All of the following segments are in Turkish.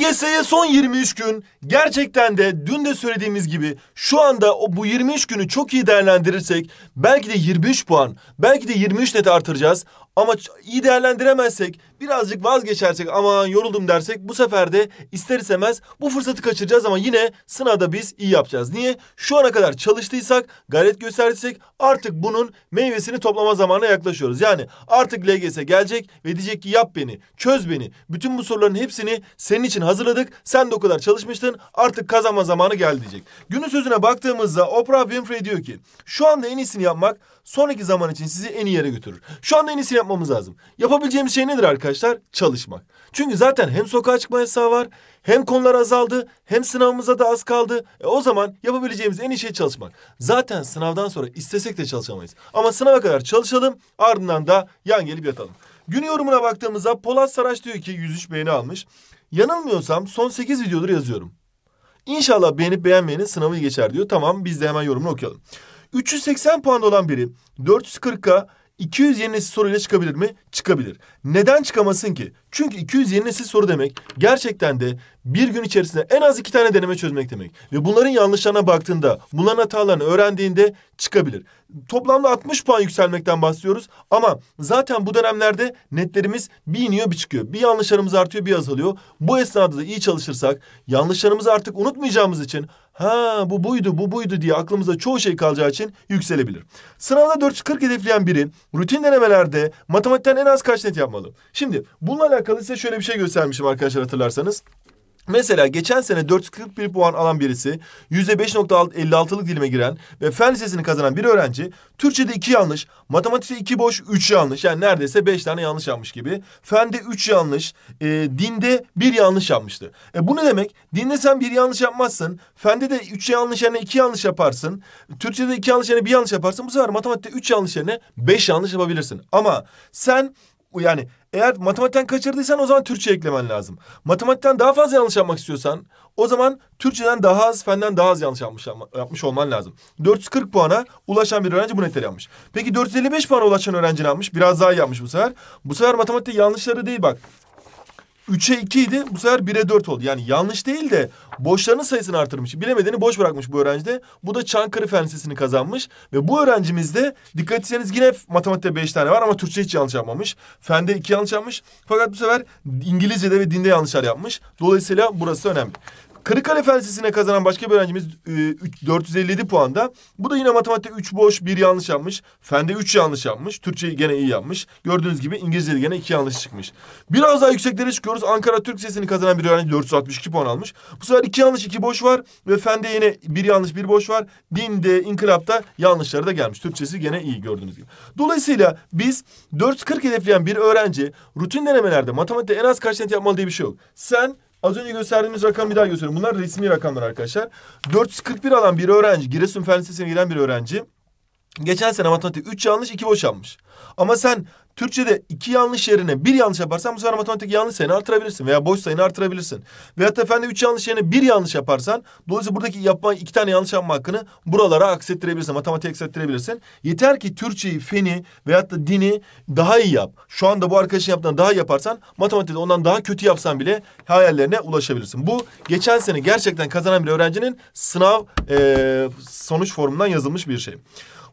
YGS'ye son 23 gün gerçekten de dün de söylediğimiz gibi şu anda o bu 23 günü çok iyi değerlendirirsek belki de 23 puan, belki de 23 net artıracağız. Ama iyi değerlendiremezsek, birazcık vazgeçersek, aman yoruldum dersek bu sefer de ister istemez bu fırsatı kaçıracağız ama yine sınavda biz iyi yapacağız. Niye? Şu ana kadar çalıştıysak, gayret gösterdiysek artık bunun meyvesini toplama zamanına yaklaşıyoruz. Yani artık LGS gelecek ve diyecek ki yap beni, çöz beni. Bütün bu soruların hepsini senin için hazırladık. Sen de o kadar çalışmıştın. Artık kazanma zamanı geldi diyecek. Günün sözüne baktığımızda Oprah Winfrey diyor ki şu anda en iyisini yapmak sonraki zaman için sizi en iyi yere götürür. Şu anda en iyisini yapmamız lazım. Yapabileceğimiz şey nedir arkadaşlar? Çalışmak. Çünkü zaten hem sokağa çıkma yasağı var, hem konular azaldı, hem sınavımıza da az kaldı. E o zaman yapabileceğimiz en iyi şey çalışmak. Zaten sınavdan sonra istesek de çalışamayız. Ama sınava kadar çalışalım, ardından da yan gelip yatalım. Gün yorumuna baktığımızda Polat Saraç diyor ki 103 beğeni almış. Yanılmıyorsam son 8 videodur yazıyorum. İnşallah beğenip beğenmeyenin sınavı geçer diyor. Tamam biz de hemen yorumunu okuyalım. 380 puanda olan biri 440'a 200 yeni nesil soruyla çıkabilir mi? Çıkabilir. Neden çıkamasın ki? Çünkü 200 yeni nesil soru demek gerçekten de bir gün içerisinde en az iki tane deneme çözmek demek. Ve bunların yanlışlarına baktığında, bunların hatalarını öğrendiğinde çıkabilir. Toplamda 60 puan yükselmekten bahsediyoruz. Ama zaten bu dönemlerde netlerimiz bir iniyor bir çıkıyor. Bir yanlışlarımız artıyor bir azalıyor. Bu esnada da iyi çalışırsak yanlışlarımızı artık unutmayacağımız için Ha bu buydu bu buydu diye aklımıza çoğu şey kalacağı için yükselebilir. Sınavda 440 hedefleyen biri rutin denemelerde matematikten en az kaç net yapmalı? Şimdi bununla alakalı size şöyle bir şey göstermişim arkadaşlar hatırlarsanız. Mesela geçen sene 441 puan alan birisi, %5.56'lık dilime giren ve fen lisesini kazanan bir öğrenci, Türkçe'de iki yanlış, matematikte iki boş, üç yanlış. Yani neredeyse beş tane yanlış yapmış gibi. Fende üç yanlış, e, dinde bir yanlış yapmıştı. E bu ne demek? Dinde sen bir yanlış yapmazsın, fende de üç yanlış yerine iki yanlış yaparsın, Türkçe'de iki yanlış yerine bir yanlış yaparsın. Bu sefer matematikte üç yanlış yerine beş yanlış yapabilirsin. Ama sen yani eğer matematikten kaçırdıysan o zaman Türkçe eklemen lazım. Matematikten daha fazla yanlış yapmak istiyorsan o zaman Türkçeden daha az, fenden daha az yanlış yapmış, yapmış olman lazım. 440 puana ulaşan bir öğrenci bu netleri yapmış. Peki 455 puana ulaşan öğrenci ne yapmış? Biraz daha yapmış bu sefer. Bu sefer matematikte yanlışları değil bak. 3'e 2 idi. Bu sefer 1'e 4 oldu. Yani yanlış değil de boşlarının sayısını artırmış. Bilemediğini boş bırakmış bu öğrencide. Bu da Çankırı Fen Lisesi'ni kazanmış. Ve bu öğrencimizde dikkat etseniz yine matematikte 5 tane var ama Türkçe hiç yanlış yapmamış. Fende 2 yanlış yapmış. Fakat bu sefer İngilizce'de ve dinde yanlışlar yapmış. Dolayısıyla burası önemli. Kırıkkale Felsesi'ne kazanan başka bir öğrencimiz e, 457 puanda. Bu da yine matematikte 3 boş, 1 yanlış yapmış. Fende 3 yanlış yapmış. Türkçe gene iyi yapmış. Gördüğünüz gibi İngilizce de gene 2 yanlış çıkmış. Biraz daha yükseklere çıkıyoruz. Ankara Türk Sesi'ni kazanan bir öğrenci 462 puan almış. Bu sefer 2 yanlış, 2 boş var ve Fende yine 1 yanlış, 1 boş var. Dinde, İnkılap'ta yanlışları da gelmiş. Türkçesi gene iyi gördüğünüz gibi. Dolayısıyla biz 440 hedefleyen bir öğrenci rutin denemelerde matematikte en az kaç net yapmalı diye bir şey yok. Sen Az önce gösterdiğimiz rakam bir daha gösteriyorum. Bunlar resmi rakamlar arkadaşlar. 441 alan bir öğrenci, Giresun Fen Lisesi'ne giden bir öğrenci Geçen sene matematik üç yanlış iki boş yanlış. Ama sen Türkçe'de iki yanlış yerine bir yanlış yaparsan bu sefer matematik yanlış sayını artırabilirsin veya boş sayını artırabilirsin. Veyahut da efendim üç yanlış yerine bir yanlış yaparsan dolayısıyla buradaki yapma iki tane yanlış yapma hakkını buralara aksettirebilirsin. Matematiğe aksettirebilirsin. Yeter ki Türkçeyi, feni veyahut da dini daha iyi yap. Şu anda bu arkadaşın yaptığından daha iyi yaparsan matematikte ondan daha kötü yapsan bile hayallerine ulaşabilirsin. Bu geçen sene gerçekten kazanan bir öğrencinin sınav e, sonuç formundan yazılmış bir şey.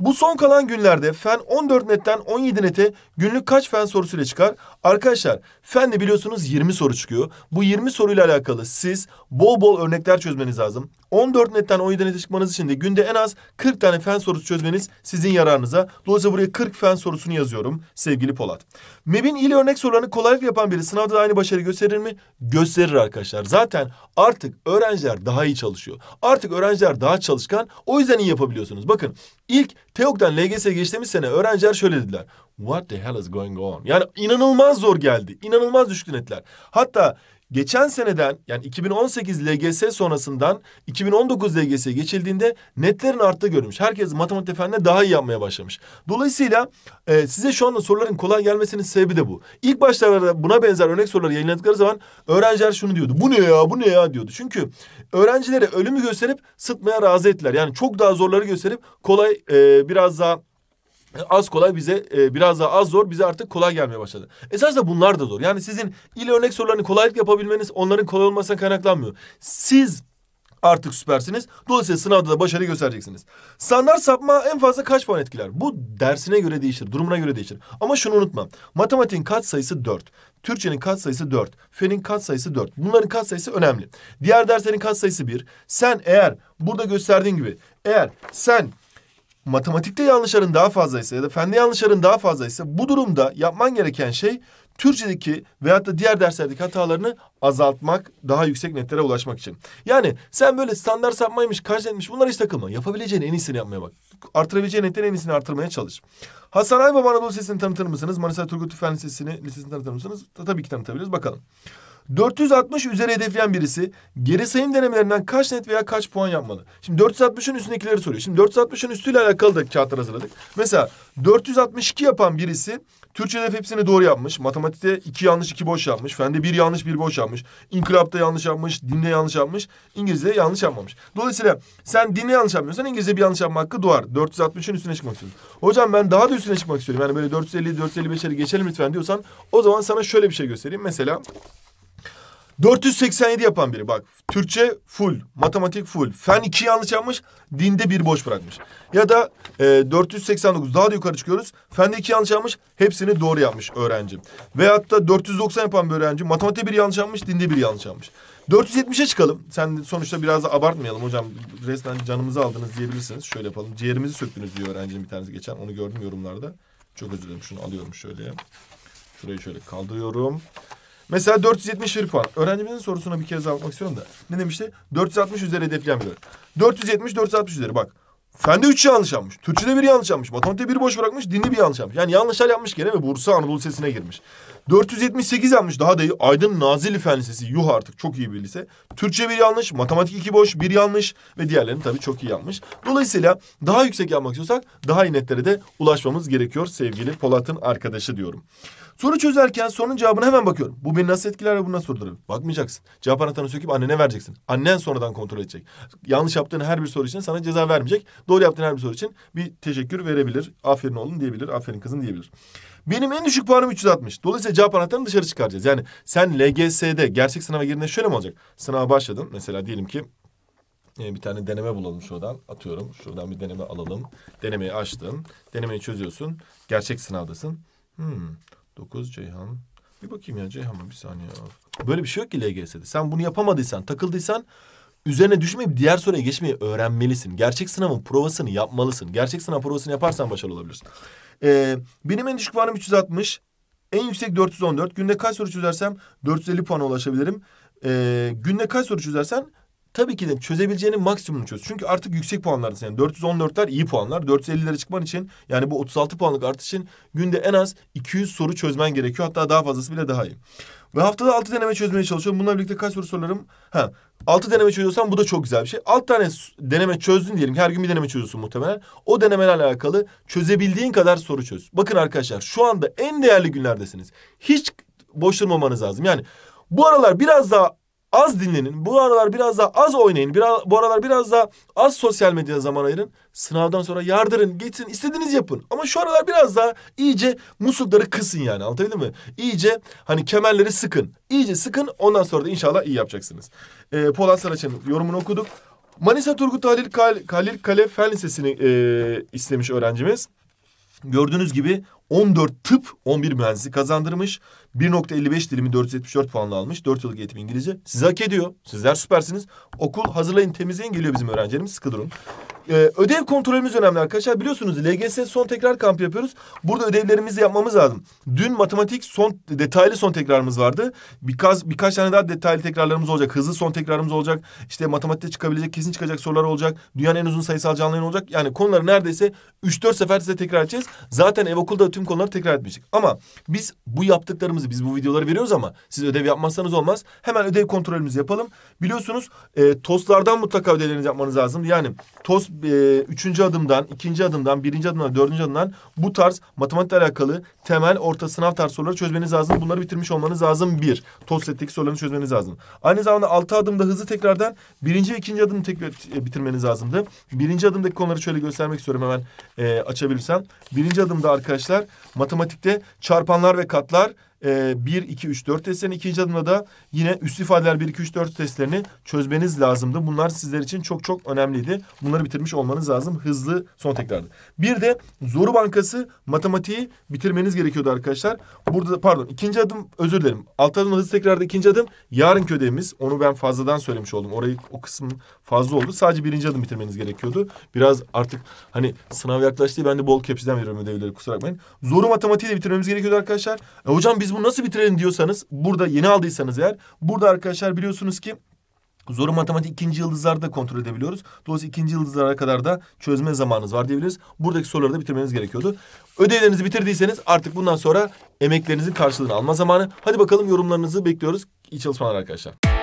Bu son kalan günlerde fen 14 netten 17 nete günlük kaç fen sorusuyla çıkar? Arkadaşlar fen de biliyorsunuz 20 soru çıkıyor. Bu 20 soruyla alakalı siz bol bol örnekler çözmeniz lazım. 14 netten 17 nete çıkmanız için de günde en az 40 tane fen sorusu çözmeniz sizin yararınıza. Dolayısıyla buraya 40 fen sorusunu yazıyorum sevgili Polat. MEB'in il örnek sorularını kolaylıkla yapan biri sınavda da aynı başarı gösterir mi? Gösterir arkadaşlar. Zaten artık öğrenciler daha iyi çalışıyor. Artık öğrenciler daha çalışkan. O yüzden iyi yapabiliyorsunuz. Bakın ilk TEOK'tan LGS'ye geçtiğimiz sene öğrenciler şöyle dediler. What the hell is going on? Yani inanılmaz zor geldi. İnanılmaz düşkün ettiler. Hatta geçen seneden yani 2018 LGS sonrasından 2019 LGS'ye geçildiğinde netlerin arttığı görülmüş. Herkes matematik efendine daha iyi yapmaya başlamış. Dolayısıyla e, size şu anda soruların kolay gelmesinin sebebi de bu. İlk başlarda buna benzer örnek soruları yayınladıkları zaman öğrenciler şunu diyordu. Bu ne ya bu ne ya diyordu. Çünkü öğrencilere ölümü gösterip sıtmaya razı ettiler. Yani çok daha zorları gösterip kolay e, biraz daha az kolay bize e, biraz daha az zor bize artık kolay gelmeye başladı. Esasında bunlar da zor. Yani sizin il örnek sorularını kolaylık yapabilmeniz onların kolay olmasına kaynaklanmıyor. Siz artık süpersiniz. Dolayısıyla sınavda da başarı göstereceksiniz. Standart sapma en fazla kaç puan etkiler? Bu dersine göre değişir, durumuna göre değişir. Ama şunu unutma. Matematiğin kat sayısı 4. Türkçenin kat sayısı 4. Fenin kat sayısı 4. Bunların kat sayısı önemli. Diğer derslerin kat sayısı 1. Sen eğer burada gösterdiğin gibi eğer sen matematikte yanlışların daha fazlaysa ya da fende yanlışların daha fazlaysa bu durumda yapman gereken şey Türkçedeki veyahut da diğer derslerdeki hatalarını azaltmak, daha yüksek netlere ulaşmak için. Yani sen böyle standart sapmaymış, kaç netmiş bunlara hiç takılma. Yapabileceğin en iyisini yapmaya bak. Artırabileceğin netlerin en iyisini artırmaya çalış. Hasan Aybaba Anadolu Lisesi'ni tanıtır mısınız? Manisa Turgut Tüfen Lisesi'ni lisesini tanıtır mısınız? Tabii ki tanıtabiliriz. Bakalım. 460 üzeri hedefleyen birisi geri sayım denemelerinden kaç net veya kaç puan yapmalı? Şimdi 460'ın üstündekileri soruyor. Şimdi 460'ın üstüyle alakalı da kağıtlar hazırladık. Mesela 462 yapan birisi Türkçe'de hepsini doğru yapmış. Matematikte iki yanlış iki boş yapmış. Fende bir yanlış bir boş yapmış. İnkılapta yanlış yapmış. Dinde yanlış yapmış. İngilizce yanlış yapmamış. Dolayısıyla sen dinde yanlış yapmıyorsan İngilizce bir yanlış yapma hakkı doğar. 460'ın üstüne çıkmak istiyorsun. Hocam ben daha da üstüne çıkmak istiyorum. Yani böyle 450, 455'leri geçelim lütfen diyorsan o zaman sana şöyle bir şey göstereyim. Mesela 487 yapan biri bak. Türkçe full, matematik full. Fen 2 yanlış yapmış, dinde bir boş bırakmış. Ya da e, 489 daha da yukarı çıkıyoruz. Fende 2 yanlış yapmış, hepsini doğru yapmış öğrenci. Veyahut da 490 yapan bir öğrenci matematik bir yanlış yapmış, dinde bir yanlış yapmış. 470'e çıkalım. Sen sonuçta biraz da abartmayalım hocam. Resmen canımızı aldınız diyebilirsiniz. Şöyle yapalım. Ciğerimizi söktünüz diyor öğrencinin bir tanesi geçen. Onu gördüm yorumlarda. Çok özür dilerim. Şunu alıyorum şöyle. Şurayı şöyle kaldırıyorum. Mesela 471 puan. Öğrencimizin sorusuna bir kez daha bakmak istiyorum da. Ne demişti? 460 üzeri hedefleyen 470, 460 üzeri bak. Fende üç yanlış yapmış. Türkçede bir yanlış almış, Matematikte bir boş bırakmış. Dinde bir yanlış almış. Yani yanlışlar yapmış gene ve Bursa Anadolu Lisesi'ne girmiş. 478 almış Daha da iyi. Aydın Nazilli Fen Lisesi. Yuh artık çok iyi bir lise. Türkçe bir yanlış. Matematik iki boş. Bir yanlış. Ve diğerlerini tabii çok iyi almış. Dolayısıyla daha yüksek yapmak istiyorsak daha iyi netlere de ulaşmamız gerekiyor sevgili Polat'ın arkadaşı diyorum. Soru çözerken sorunun cevabına hemen bakıyorum. Bu beni nasıl etkiler ve bunu nasıl durdurur? Bakmayacaksın. Cevap anahtarını söküp annene vereceksin. Annen sonradan kontrol edecek. Yanlış yaptığın her bir soru için sana ceza vermeyecek. Doğru yaptığın her bir soru için bir teşekkür verebilir. Aferin oğlum diyebilir. Aferin kızın diyebilir. Benim en düşük puanım 360. Dolayısıyla cevap anahtarını dışarı çıkaracağız. Yani sen LGS'de gerçek sınava girdiğinde şöyle mi olacak? Sınava başladın. Mesela diyelim ki e, bir tane deneme bulalım şuradan. Atıyorum. Şuradan bir deneme alalım. Denemeyi açtın. Denemeyi çözüyorsun. Gerçek sınavdasın. Hmm. 9 Ceyhan. Bir bakayım ya Ceyhan'a bir saniye. Böyle bir şey yok ki LGS'de. Sen bunu yapamadıysan, takıldıysan üzerine düşmeyip diğer soruya geçmeyi öğrenmelisin. Gerçek sınavın provasını yapmalısın. Gerçek sınav provasını yaparsan başarılı olabilirsin. Ee, benim en düşük puanım 360. En yüksek 414. Günde kaç soru çözersem 450 puana ulaşabilirim. Ee, günde kaç soru çözersen Tabii ki de çözebileceğinin maksimumunu çöz. Çünkü artık yüksek puanlardasın. Yani 414'ler iyi puanlar. 450'lere çıkman için yani bu 36 puanlık artış için günde en az 200 soru çözmen gerekiyor. Hatta daha fazlası bile daha iyi. Ve haftada 6 deneme çözmeye çalışıyorum. Bununla birlikte kaç soru sorularım? Ha, 6 deneme çözüyorsan bu da çok güzel bir şey. 6 tane deneme çözdün diyelim her gün bir deneme çözüyorsun muhtemelen. O denemelerle alakalı çözebildiğin kadar soru çöz. Bakın arkadaşlar şu anda en değerli günlerdesiniz. Hiç boş durmamanız lazım. Yani bu aralar biraz daha az dinlenin. Bu aralar biraz daha az oynayın. Biraz, bu aralar biraz daha az sosyal medyaya zaman ayırın. Sınavdan sonra yardırın, getirin, istediğiniz yapın. Ama şu aralar biraz daha iyice muslukları kısın yani anlatabildim mi? İyice hani kemerleri sıkın. İyice sıkın ondan sonra da inşallah iyi yapacaksınız. Ee, Polat Saraç'ın yorumunu okuduk. Manisa Turgut Halil, Kal Halil Kale Fen Lisesi'ni e, istemiş öğrencimiz. Gördüğünüz gibi 14 tıp 11 mühendisi kazandırmış. 1.55 dilimi 474 puanla almış. 4 yıllık eğitim İngilizce. Siz hak ediyor. Sizler süpersiniz. Okul hazırlayın temizleyin geliyor bizim öğrencilerimiz. Sıkı durun. Ee, ödev kontrolümüz önemli arkadaşlar. Biliyorsunuz LGS son tekrar kampı yapıyoruz. Burada ödevlerimizi yapmamız lazım. Dün matematik son detaylı son tekrarımız vardı. Birkaç birkaç tane daha detaylı tekrarlarımız olacak. Hızlı son tekrarımız olacak. İşte matematikte çıkabilecek kesin çıkacak sorular olacak. Dünyanın en uzun sayısal canlı yayını olacak. Yani konuları neredeyse 3-4 sefer size tekrar edeceğiz. Zaten ev okulda tüm konuları tekrar etmiştik. Ama biz bu yaptıklarımızı biz bu videoları veriyoruz ama siz ödev yapmazsanız olmaz. Hemen ödev kontrolümüzü yapalım. Biliyorsunuz e, tostlardan mutlaka ödevlerinizi yapmanız lazım. Yani tost e, üçüncü adımdan, ikinci adımdan, birinci adımdan, dördüncü adımdan bu tarz matematikle alakalı temel orta sınav tarz soruları çözmeniz lazım. Bunları bitirmiş olmanız lazım bir. TOSET'teki sorularını çözmeniz lazım. Aynı zamanda altı adımda hızlı tekrardan birinci ve ikinci adımı tekrar e, bitirmeniz lazımdı. Birinci adımdaki konuları şöyle göstermek istiyorum hemen e, açabilirsem. Birinci adımda arkadaşlar matematikte çarpanlar ve katlar e, ee, 1, 2, 3, 4 testlerini ikinci adımda da yine üst ifadeler 1, 2, 3, 4 testlerini çözmeniz lazımdı. Bunlar sizler için çok çok önemliydi. Bunları bitirmiş olmanız lazım. Hızlı son tekrardı. Bir de Zoru Bankası matematiği bitirmeniz gerekiyordu arkadaşlar. Burada pardon ikinci adım özür dilerim. Alt adım hızlı tekrardı ikinci adım yarınki ödevimiz. Onu ben fazladan söylemiş oldum. Orayı o kısım fazla oldu. Sadece birinci adım bitirmeniz gerekiyordu. Biraz artık hani sınav yaklaştı. ben de bol kepsiden veriyorum ödevleri kusura bakmayın. Zoru matematiği de bitirmemiz gerekiyordu arkadaşlar. E, hocam biz bunu nasıl bitirelim diyorsanız burada yeni aldıysanız eğer burada arkadaşlar biliyorsunuz ki Zoru matematik ikinci yıldızlarda kontrol edebiliyoruz. Dolayısıyla ikinci yıldızlara kadar da çözme zamanınız var diyebiliriz. Buradaki soruları da bitirmeniz gerekiyordu. Ödevlerinizi bitirdiyseniz artık bundan sonra emeklerinizin karşılığını alma zamanı. Hadi bakalım yorumlarınızı bekliyoruz. İyi çalışmalar arkadaşlar.